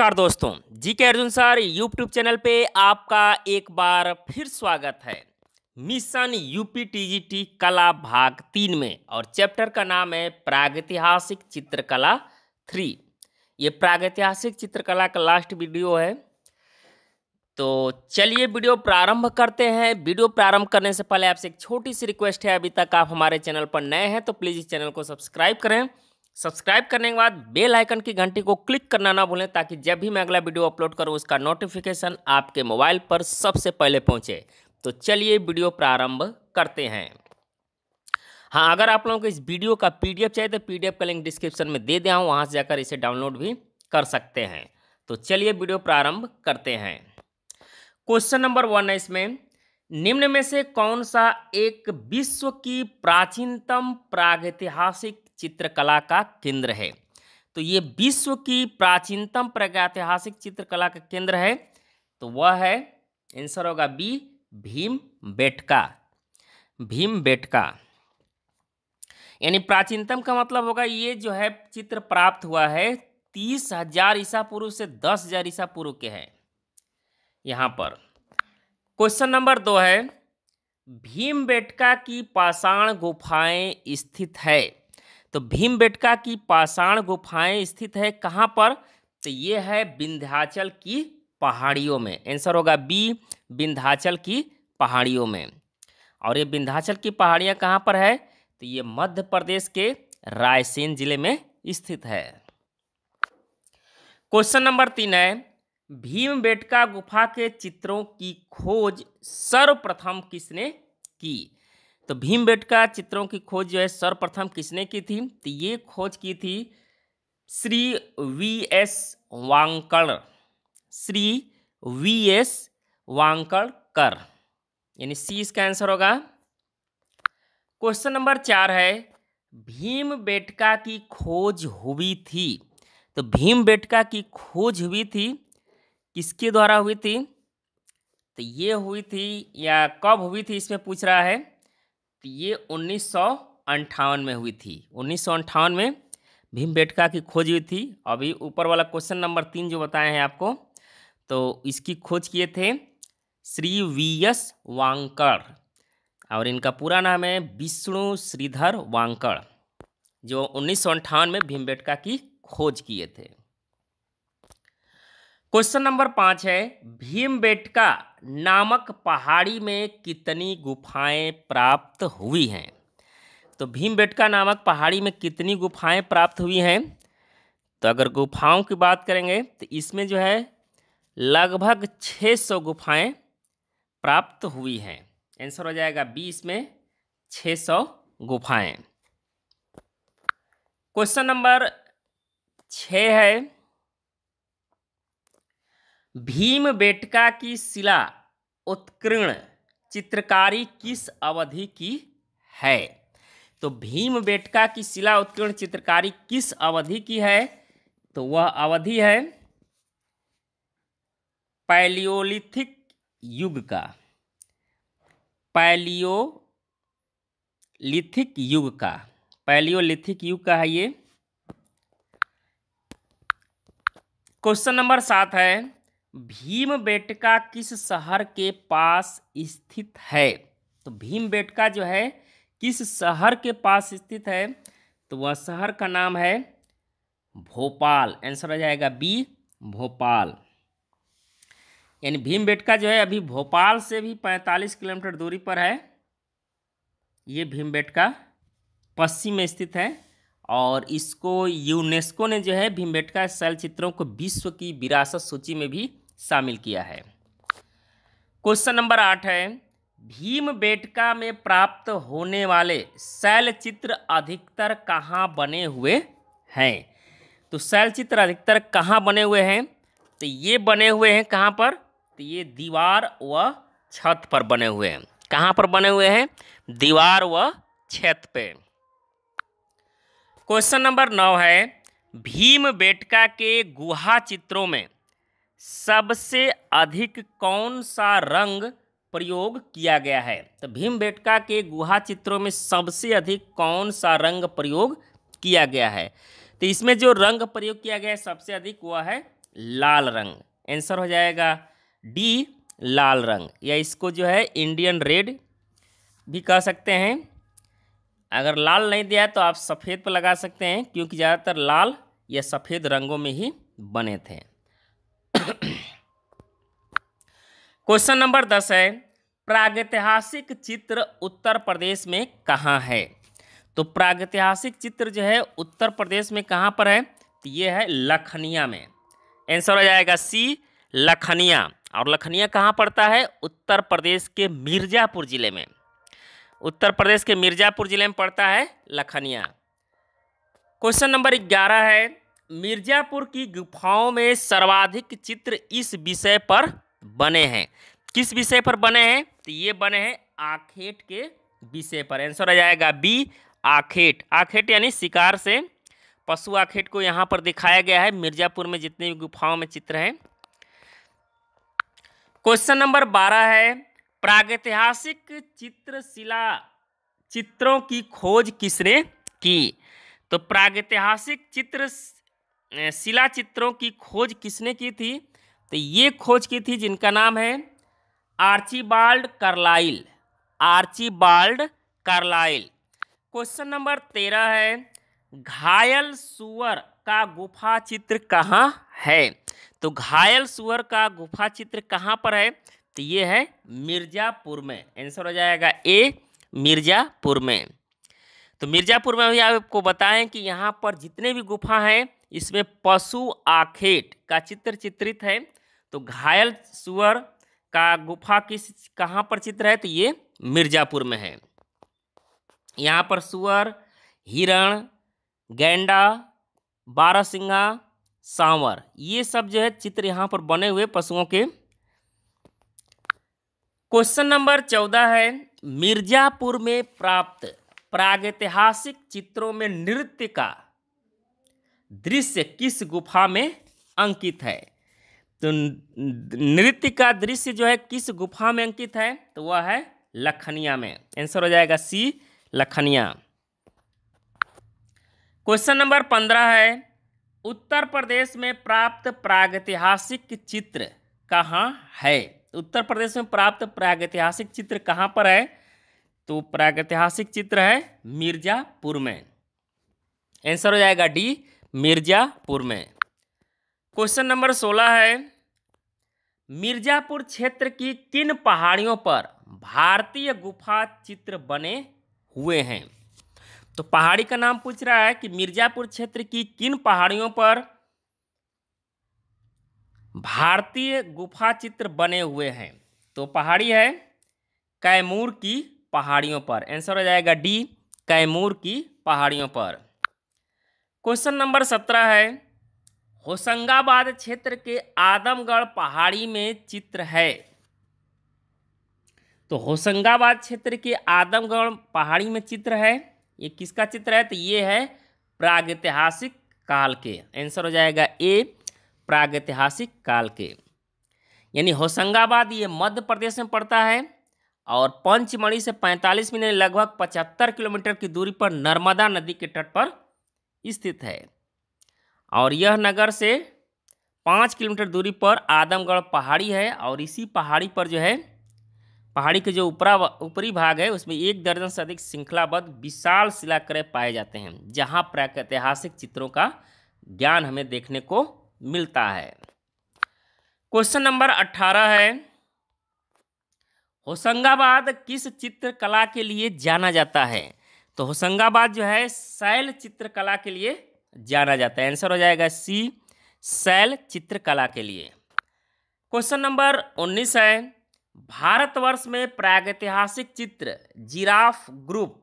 नमस्कार दोस्तों जी के अर्जुन सर यूट्यूब चैनल पे आपका एक बार फिर स्वागत है मिशन यूपी टीजीटी कला भाग तीन में और चैप्टर का नाम है प्रागैतिहासिक चित्रकला थ्री ये प्रागैतिहासिक चित्रकला का लास्ट वीडियो है तो चलिए वीडियो प्रारंभ करते हैं वीडियो प्रारंभ करने से पहले आपसे एक छोटी सी रिक्वेस्ट है अभी तक आप हमारे चैनल पर नए हैं तो प्लीज़ इस चैनल को सब्सक्राइब करें सब्सक्राइब करने के बाद बेल आइकन की घंटी को क्लिक करना ना भूलें ताकि जब भी मैं अगला वीडियो अपलोड करूँ उसका नोटिफिकेशन आपके मोबाइल पर सबसे पहले पहुँचे तो चलिए वीडियो प्रारंभ करते हैं हाँ अगर आप लोगों को इस वीडियो का पीडीएफ चाहिए तो पीडीएफ का लिंक डिस्क्रिप्शन में दे दिया हूँ वहाँ से जाकर इसे डाउनलोड भी कर सकते हैं तो चलिए वीडियो प्रारंभ करते हैं क्वेश्चन नंबर वन है इसमें निम्न में से कौन सा एक विश्व की प्राचीनतम प्रागैतिहासिक चित्रकला का केंद्र है तो ये विश्व की प्राचीनतम प्रागैतिहासिक चित्रकला का केंद्र है तो वह है आंसर होगा B Bhimbetka Bhimbetka यानी प्राचीनतम का मतलब होगा ये जो है चित्र प्राप्त हुआ है तीस हजार ईसा पूर्व से दस हजार ईसा पूर्व के हैं यहाँ पर क्वेश्चन नंबर दो है भीम बेटका की पाषाण गुफाएं स्थित है तो भीमबेटका की पाषाण गुफाएं स्थित है कहाँ पर तो ये है विंध्याचल की पहाड़ियों में आंसर होगा बी विंध्याचल की पहाड़ियों में और ये विंध्याचल की पहाड़ियाँ कहाँ पर है तो ये मध्य प्रदेश के रायसेन जिले में स्थित है क्वेश्चन नंबर तीन है भीमबेटका गुफा के चित्रों की खोज सर्वप्रथम किसने की तो भीम बेटका चित्रों की खोज जो है सर्वप्रथम किसने की थी तो ये खोज की थी Shri V S Wakankar Shri V S Wakankar यानी सी इसका आंसर होगा क्वेश्चन नंबर चार है भीम बेटका की खोज हुई थी तो भीम बेटका की खोज हुई थी किसके द्वारा हुई थी तो ये हुई थी या कब हुई थी इसमें पूछ रहा है तो ये उन्नीस में हुई थी उन्नीस में भीम बेटका की खोज हुई थी अभी ऊपर वाला क्वेश्चन नंबर तीन जो बताए हैं आपको तो इसकी खोज किए थे श्री वी एस वांकर और इनका पूरा नाम है विष्णु श्रीधर वांकर जो उन्नीस में भीमबेटका की खोज किए थे क्वेश्चन नंबर पाँच है भीमबेटका नामक पहाड़ी में कितनी गुफाएं प्राप्त हुई हैं तो भीमबेटका नामक पहाड़ी में कितनी गुफाएं प्राप्त हुई हैं तो अगर गुफाओं की बात करेंगे तो इसमें जो है लगभग 600 गुफाएं प्राप्त हुई हैं आंसर हो जाएगा बी इसमें 600 गुफाएं क्वेश्चन नंबर छः है भीम बेटका की शिला उत्कीर्ण चित्रकारी किस अवधि की है तो भीम बेटका की शिला उत्कीर्ण चित्रकारी किस अवधि की है तो वह अवधि है पैलियोलिथिक युग का पैलियोलिथिक युग का पैलियोलिथिक युग का है ये क्वेश्चन नंबर सात है भीम बेटका किस शहर के पास स्थित है तो भीम बेटका जो है किस शहर के पास स्थित है तो वह शहर का नाम है भोपाल आंसर आ जाएगा बी भोपाल यानी भीम बेटका जो है अभी भोपाल से भी 45 किलोमीटर दूरी पर है ये भीम बेटका पश्चिम में स्थित है और इसको यूनेस्को ने जो है भीम बेटका शैलचित्रों को विश्व की विरासत सूची में भी शामिल किया है क्वेश्चन नंबर आठ है भीम बेटका में प्राप्त होने वाले शैल चित्र अधिकतर कहाँ बने हुए हैं तो शैल चित्र अधिकतर कहाँ बने हुए हैं तो ये बने हुए हैं कहाँ पर तो ये दीवार व छत पर बने हुए हैं कहाँ पर बने हुए हैं दीवार व छत पे क्वेश्चन नंबर नौ है भीम बेटका के गुहा चित्रों में सबसे अधिक कौन सा रंग प्रयोग किया गया है तो बेटका के गुहा चित्रों में सबसे अधिक कौन सा रंग प्रयोग किया गया है तो इसमें जो रंग प्रयोग किया गया है सबसे अधिक वह है लाल रंग आंसर हो जाएगा डी लाल रंग या इसको जो है इंडियन रेड भी कह सकते हैं अगर लाल नहीं दिया तो आप सफ़ेद पर लगा सकते हैं क्योंकि ज़्यादातर लाल या सफ़ेद रंगों में ही बने थे क्वेश्चन नंबर दस है प्रागैतिहासिक चित्र उत्तर प्रदेश में कहाँ है तो प्रागैतिहासिक चित्र जो है उत्तर प्रदेश में कहाँ पर है तो ये है लखनिया में आंसर हो जाएगा सी लखनिया और लखनिया कहाँ पड़ता है उत्तर प्रदेश के मिर्ज़ापुर ज़िले में उत्तर प्रदेश के मिर्ज़ापुर ज़िले में पड़ता है लखनिया क्वेश्चन नंबर ग्यारह है मिर्जापुर की गुफाओं में सर्वाधिक चित्र इस विषय पर बने हैं किस विषय पर बने हैं तो ये बने हैं आखेट के विषय पर आंसर आ जाएगा बी आखेट आखेट यानी शिकार से पशु आखेट को यहाँ पर दिखाया गया है मिर्जापुर में जितने भी गुफाओं में चित्र हैं क्वेश्चन नंबर बारह है प्रागैतिहासिक चित्रशिला चित्रों की खोज किसने की तो प्रागैतिहासिक चित्र शिला चित्रों की खोज किसने की थी तो ये खोज की थी जिनका नाम है Archibald Carlyle Archibald Carlyle question number तेरह है घायल सुअर का गुफा चित्र कहाँ है तो घायल सुअर का गुफा चित्र कहाँ पर है तो ये है मिर्ज़ापुर में आंसर हो जाएगा ए मिर्ज़ापुर में तो मिर्ज़ापुर में भी आपको बताएं कि यहाँ पर जितने भी गुफा हैं इसमें पशु आखेट का चित्र चित्रित है तो घायल सुअर का गुफा किस कहाँ पर चित्र है तो ये मिर्ज़ापुर में है यहाँ पर सुअर हिरण गेंडा बारहसिंगा सांवर ये सब जो है चित्र यहाँ पर बने हुए पशुओं के क्वेश्चन नंबर चौदह है मिर्ज़ापुर में प्राप्त प्रागैतिहासिक चित्रों में नृत्य का दृश्य किस गुफा में अंकित है तो नृत्य का दृश्य जो है किस गुफा में अंकित है तो वह है लखनिया में आंसर हो जाएगा सी लखनिया क्वेश्चन नंबर पंद्रह है उत्तर प्रदेश में प्राप्त प्रागैतिहासिक चित्र कहाँ है उत्तर प्रदेश में प्राप्त प्रागैतिहासिक चित्र कहाँ पर है तो प्रागैतिहासिक चित्र है मिर्जापुर में आंसर हो जाएगा डी मिर्ज़ापुर में क्वेश्चन नंबर सोलह है मिर्ज़ापुर क्षेत्र की किन पहाड़ियों पर भारतीय गुफा चित्र बने हुए हैं तो पहाड़ी का नाम पूछ रहा है कि मिर्ज़ापुर क्षेत्र की किन पहाड़ियों पर भारतीय गुफा चित्र बने हुए हैं तो पहाड़ी है कैमूर की पहाड़ियों पर आंसर हो जाएगा डी कैमूर की पहाड़ियों पर क्वेश्चन नंबर सत्रह है होशंगाबाद क्षेत्र के आदमगढ़ पहाड़ी में चित्र है तो होशंगाबाद क्षेत्र के आदमगढ़ पहाड़ी में चित्र है ये किसका चित्र है तो ये है प्रागैतिहासिक काल के आंसर हो जाएगा ए प्रागैतिहासिक काल के यानी होशंगाबाद ये मध्य प्रदेश में पड़ता है और पंचमढ़ी से 45 मिनट लगभग 75 किलोमीटर की दूरी पर नर्मदा नदी के तट पर स्थित है और यह नगर से पाँच किलोमीटर दूरी पर आदमगढ़ पहाड़ी है और इसी पहाड़ी पर जो है पहाड़ी के जो ऊपरा ऊपरी भाग है उसमें एक दर्जन से अधिक श्रृंखलाबद्ध विशाल शिलाक्रय पाए जाते हैं जहाँ प्रागैतिहासिक चित्रों का ज्ञान हमें देखने को मिलता है क्वेश्चन नंबर अट्ठारह है होशंगाबाद किस चित्रकला के लिए जाना जाता है तो होशंगाबाद जो है शैल चित्रकला के लिए जाना जाता है आंसर हो जाएगा सी शैल चित्रकला के लिए क्वेश्चन नंबर उन्नीस है भारतवर्ष में प्रागैतिहासिक चित्र जिराफ ग्रुप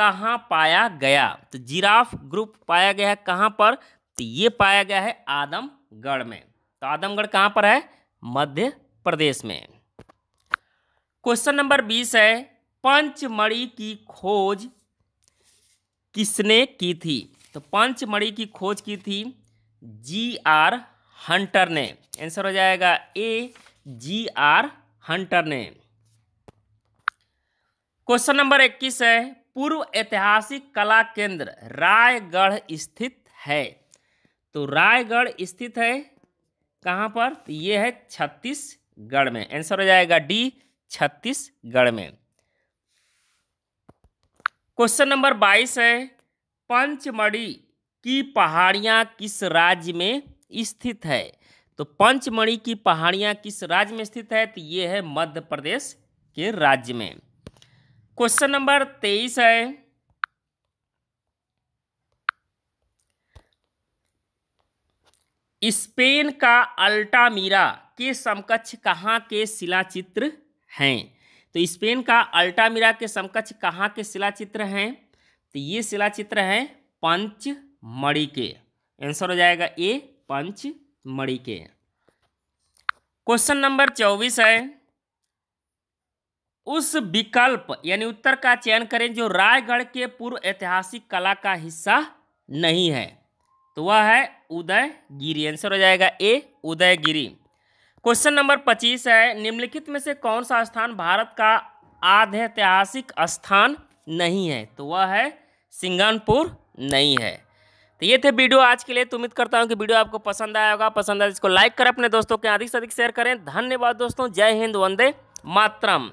कहाँ पाया गया तो जिराफ ग्रुप पाया गया है कहाँ पर तो ये पाया गया है आदमगढ़ में तो आदमगढ़ कहाँ पर है मध्य प्रदेश में क्वेश्चन नंबर बीस है पंचमढ़ी की खोज किसने की थी तो पंचमढ़ी की खोज की थी जी आर हंटर ने आंसर हो जाएगा ए जी आर हंटर ने क्वेश्चन नंबर इक्कीस है पूर्व ऐतिहासिक कला केंद्र रायगढ़ स्थित है तो रायगढ़ स्थित है कहाँ पर तो ये है छत्तीसगढ़ में आंसर हो जाएगा डी छत्तीसगढ़ में क्वेश्चन नंबर बाईस है पंचमढ़ी की पहाड़ियाँ किस राज्य में स्थित है तो पंचमढ़ी की पहाड़ियाँ किस राज्य में स्थित है तो ये है मध्य प्रदेश के राज्य में क्वेश्चन नंबर तेईस है स्पेन का अल्टामीरा के समकक्ष कहाँ के शिलाचित्र हैं तो स्पेन का अल्टामिरा के समकक्ष कहाँ के शिलाचित्र हैं तो ये शिलाचित्र हैं पंच मणि के आंसर हो जाएगा ए पंच मणि के क्वेश्चन नंबर चौबीस है उस विकल्प यानी उत्तर का चयन करें जो रायगढ़ के पूर्व ऐतिहासिक कला का हिस्सा नहीं है तो वह है उदयगिरी आंसर हो जाएगा ए उदयगिरी क्वेश्चन नंबर पच्चीस है निम्नलिखित में से कौन सा स्थान भारत का आध्यात्मिक स्थान नहीं है तो वह है सिंगनपुर नहीं है तो ये थे वीडियो आज के लिए तो उम्मीद करता हूँ कि वीडियो आपको पसंद आया होगा पसंद आया तो इसको लाइक करें अपने दोस्तों के अधिक से अधिक शेयर करें धन्यवाद दोस्तों जय हिंद वंदे मातरम